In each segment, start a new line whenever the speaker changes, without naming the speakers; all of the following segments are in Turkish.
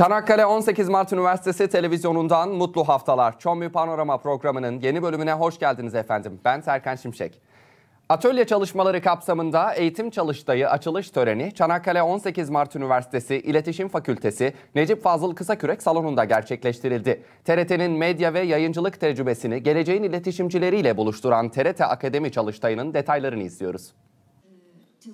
Çanakkale 18 Mart Üniversitesi televizyonundan mutlu haftalar. Çombi Panorama programının yeni bölümüne hoş geldiniz efendim. Ben Serkan Şimşek. Atölye çalışmaları kapsamında eğitim çalıştayı açılış töreni Çanakkale 18 Mart Üniversitesi İletişim Fakültesi Necip Fazıl Kısakürek salonunda gerçekleştirildi. TRT'nin medya ve yayıncılık tecrübesini geleceğin iletişimcileriyle buluşturan TRT Akademi çalıştayının detaylarını izliyoruz.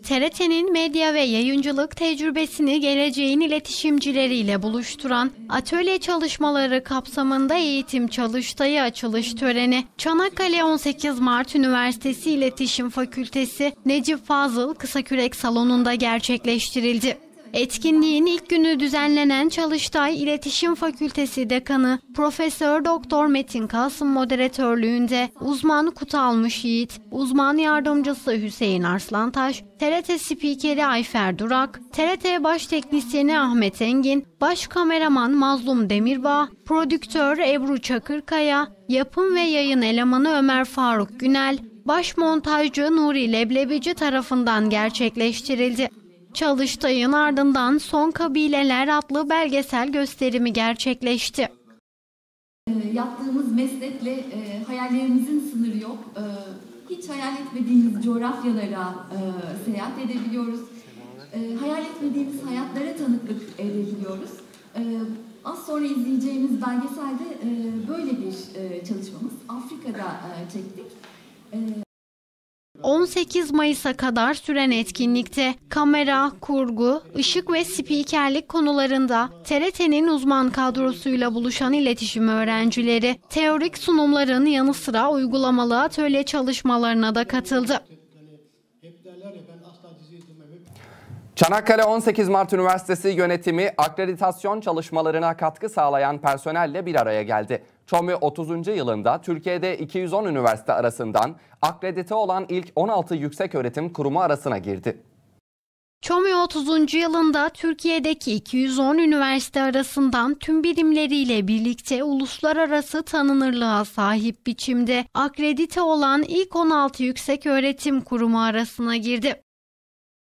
TRT'nin medya ve yayıncılık tecrübesini geleceğin iletişimcileriyle buluşturan atölye çalışmaları kapsamında eğitim çalıştayı açılış töreni Çanakkale 18 Mart Üniversitesi İletişim Fakültesi Necip Fazıl Kısakürek Salonu'nda gerçekleştirildi. Etkinliğin ilk günü düzenlenen Çalıştay İletişim Fakültesi Dekanı Profesör Doktor Metin Kasım moderatörlüğünde uzman Kutalmış Yiğit, uzman yardımcısı Hüseyin Arslantaş, TRT spikeri Ayfer Durak, TRT baş teknisyeni Ahmet Engin, baş kameraman Mazlum Demirbağ, prodüktör Ebru Çakırkaya, yapım ve yayın elemanı Ömer Faruk Günel, baş montajcı Nuri Leblebici tarafından gerçekleştirildi. Çalıştay'ın ardından Son Kabileler adlı belgesel gösterimi gerçekleşti. Yaptığımız meslekle e, hayallerimizin sınırı yok. E, hiç hayal etmediğimiz coğrafyalara e, seyahat edebiliyoruz. Hayal etmediğimiz
hayatlara tanıklık edebiliyoruz.
Az sonra izleyeceğimiz belgeselde böyle bir çalışmamız.
Afrika'da çektik.
18 Mayıs'a kadar süren etkinlikte kamera, kurgu, ışık ve spikerlik konularında TRT'nin uzman kadrosuyla buluşan iletişim öğrencileri teorik sunumların yanı sıra uygulamalı atölye çalışmalarına da katıldı.
Çanakkale 18 Mart Üniversitesi yönetimi akreditasyon çalışmalarına katkı sağlayan personelle bir araya geldi. Çomi 30. yılında Türkiye'de 210 üniversite arasından akredite olan ilk 16 yüksek öğretim kurumu arasına girdi.
Çomi 30. yılında Türkiye'deki 210 üniversite arasından tüm birimleriyle birlikte uluslararası tanınırlığa sahip biçimde akredite olan ilk 16 yüksek öğretim kurumu arasına girdi.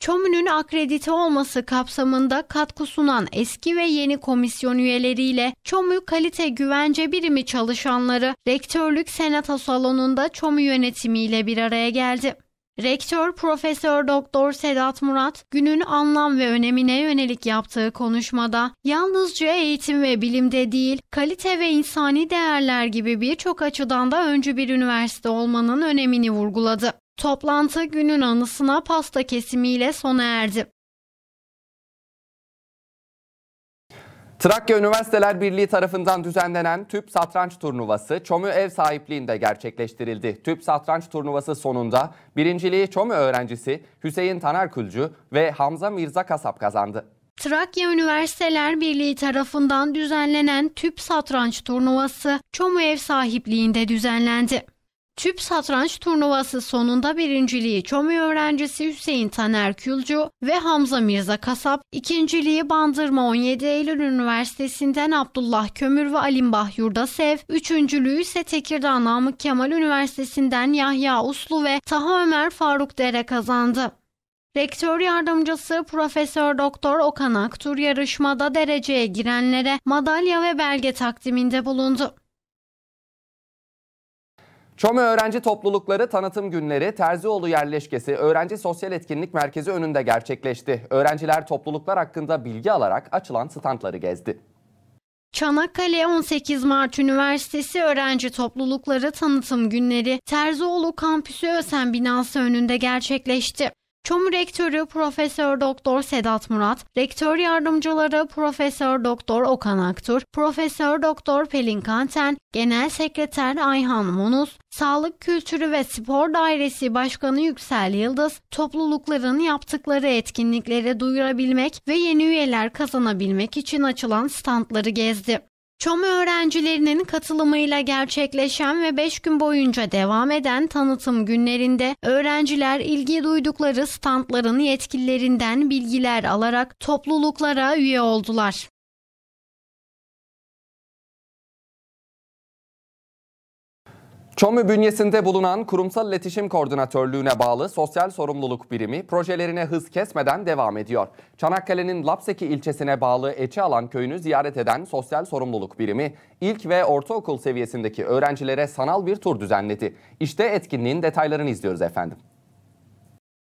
ÇOM'ünün akredite olması kapsamında katkı sunan eski ve yeni komisyon üyeleriyle ÇOM'ü kalite güvence birimi çalışanları rektörlük senato salonunda ÇOM'ü yönetimiyle bir araya geldi. Rektör Profesör Doktor Sedat Murat günün anlam ve önemine yönelik yaptığı konuşmada yalnızca eğitim ve bilimde değil, kalite ve insani değerler gibi birçok açıdan da öncü bir üniversite olmanın önemini vurguladı. Toplantı günün anısına pasta kesimiyle sona erdi.
Trakya Üniversiteler Birliği tarafından düzenlenen Tüp Satranç Turnuvası Çomu ev sahipliğinde gerçekleştirildi. Tüp Satranç Turnuvası sonunda birinciliği Çomu öğrencisi Hüseyin Taner Külcü ve Hamza Mirza Kasap kazandı.
Trakya Üniversiteler Birliği tarafından düzenlenen Tüp Satranç Turnuvası Çomu ev sahipliğinde düzenlendi. Tüp satranç turnuvası sonunda birinciliği Çomi öğrencisi Hüseyin Taner Külcü ve Hamza Mirza Kasap, ikinciliği Bandırma 17 Eylül Üniversitesi'nden Abdullah Kömür ve Alimbah Yurdasev, üçüncülüğü ise Tekirdağ Namık Kemal Üniversitesi'nden Yahya Uslu ve Taha Ömer Faruk Dere kazandı. Rektör yardımcısı Profesör Doktor Okan Aktur yarışmada dereceye girenlere madalya ve belge takdiminde bulundu.
Çome Öğrenci Toplulukları Tanıtım Günleri Terzioğlu Yerleşkesi Öğrenci Sosyal Etkinlik Merkezi önünde gerçekleşti. Öğrenciler topluluklar hakkında bilgi alarak açılan standları gezdi.
Çanakkale 18 Mart Üniversitesi Öğrenci Toplulukları Tanıtım Günleri Terzioğlu Kampüsü Ösen binası önünde gerçekleşti. Çom Rektörü Profesör Doktor Sedat Murat, Rektör Yardımcıları Profesör Doktor Okan Aktur, Profesör Doktor Pelin Kanten, Genel Sekreter Ayhan Monus, Sağlık Kültürü ve Spor Dairesi Başkanı Yüksel Yıldız, toplulukların yaptıkları etkinliklere duyurabilmek ve yeni üyeler kazanabilmek için açılan standları gezdi. ÇOM öğrencilerinin katılımıyla gerçekleşen ve 5 gün boyunca devam eden tanıtım günlerinde öğrenciler ilgi duydukları standların yetkililerinden bilgiler alarak topluluklara üye oldular.
ÇOMÜ bünyesinde bulunan Kurumsal iletişim Koordinatörlüğü'ne bağlı Sosyal Sorumluluk Birimi projelerine hız kesmeden devam ediyor. Çanakkale'nin Lapseki ilçesine bağlı Eçealan köyünü ziyaret eden Sosyal Sorumluluk Birimi ilk ve ortaokul seviyesindeki öğrencilere sanal bir tur düzenledi. İşte etkinliğin detaylarını izliyoruz efendim.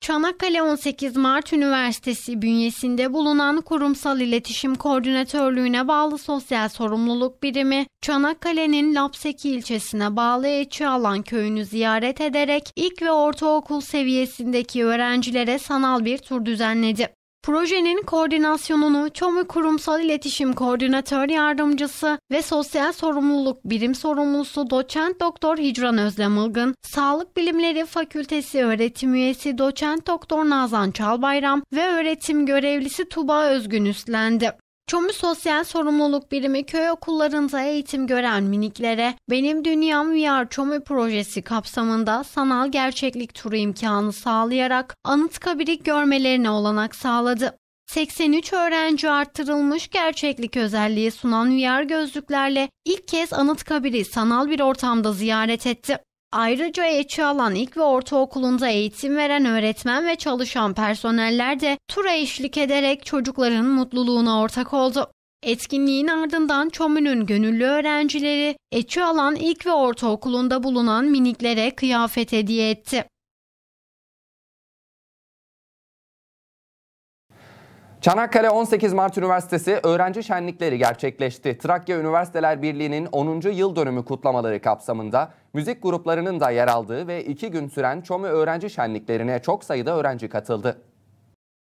Çanakkale 18 Mart Üniversitesi bünyesinde bulunan Kurumsal İletişim Koordinatörlüğüne bağlı Sosyal Sorumluluk Birimi, Çanakkale'nin Lapseki ilçesine bağlı alan köyünü ziyaret ederek ilk ve ortaokul seviyesindeki öğrencilere sanal bir tur düzenledi. Projenin koordinasyonunu Çomu Kurumsal İletişim Koordinatör Yardımcısı ve Sosyal Sorumluluk Birim Sorumlusu Doçent Doktor Hicran Özlem Ilgın, Sağlık Bilimleri Fakültesi Öğretim Üyesi Doçent Doktor Nazan Çalbayram ve öğretim görevlisi Tuba Özgün üstlendi. Çomu Sosyal Sorumluluk Birimi köy okullarında eğitim gören miniklere Benim Dünyam VR Çomu projesi kapsamında sanal gerçeklik turu imkanı sağlayarak Anıtkabir'i görmelerine olanak sağladı. 83 öğrenci artırılmış gerçeklik özelliği sunan VR gözlüklerle ilk kez Anıtkabir'i sanal bir ortamda ziyaret etti. Ayrıca Eçi alan İlk ve ortaokulunda eğitim veren öğretmen ve çalışan personeller de tura eşlik ederek çocukların mutluluğuna ortak oldu. Etkinliğin ardından ÇOMÜ'nün gönüllü öğrencileri Eçi alan İlk ve ortaokulunda bulunan miniklere kıyafet hediye etti.
Çanakkale 18 Mart Üniversitesi öğrenci şenlikleri gerçekleşti. Trakya Üniversiteler Birliği'nin 10. yıl dönümü kutlamaları kapsamında Müzik gruplarının da yer aldığı ve iki gün süren Çomu öğrenci şenliklerine çok sayıda öğrenci katıldı.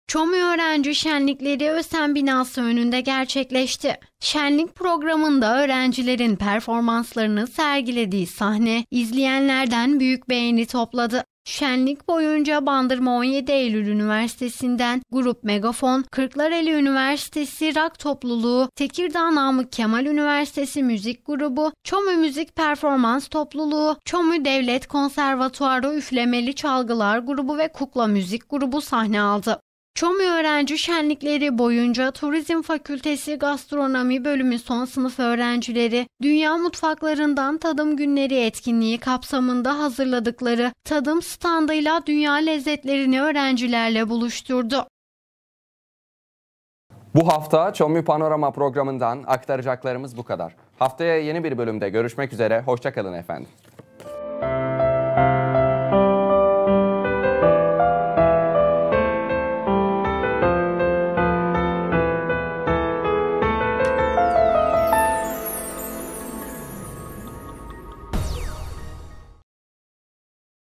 Çomu Öğrenci Şenlikleri Ösen binası önünde gerçekleşti. Şenlik programında öğrencilerin performanslarını sergilediği sahne izleyenlerden büyük beğeni topladı. Şenlik boyunca Bandırma 17 Eylül Üniversitesi'nden Grup Megafon, Kırklareli Üniversitesi Rak Topluluğu, Tekirdağ Namık Kemal Üniversitesi Müzik Grubu, Çomu Müzik Performans Topluluğu, Çomu Devlet Konservatuarı Üflemeli Çalgılar Grubu ve Kukla Müzik Grubu sahne aldı. Çomu öğrenci şenlikleri boyunca Turizm Fakültesi Gastronomi Bölümü son sınıf öğrencileri dünya mutfaklarından tadım günleri etkinliği kapsamında hazırladıkları tadım standıyla dünya lezzetlerini öğrencilerle buluşturdu.
Bu hafta Çomu Panorama programından aktaracaklarımız bu kadar. Haftaya yeni bir bölümde görüşmek üzere, hoşçakalın efendim.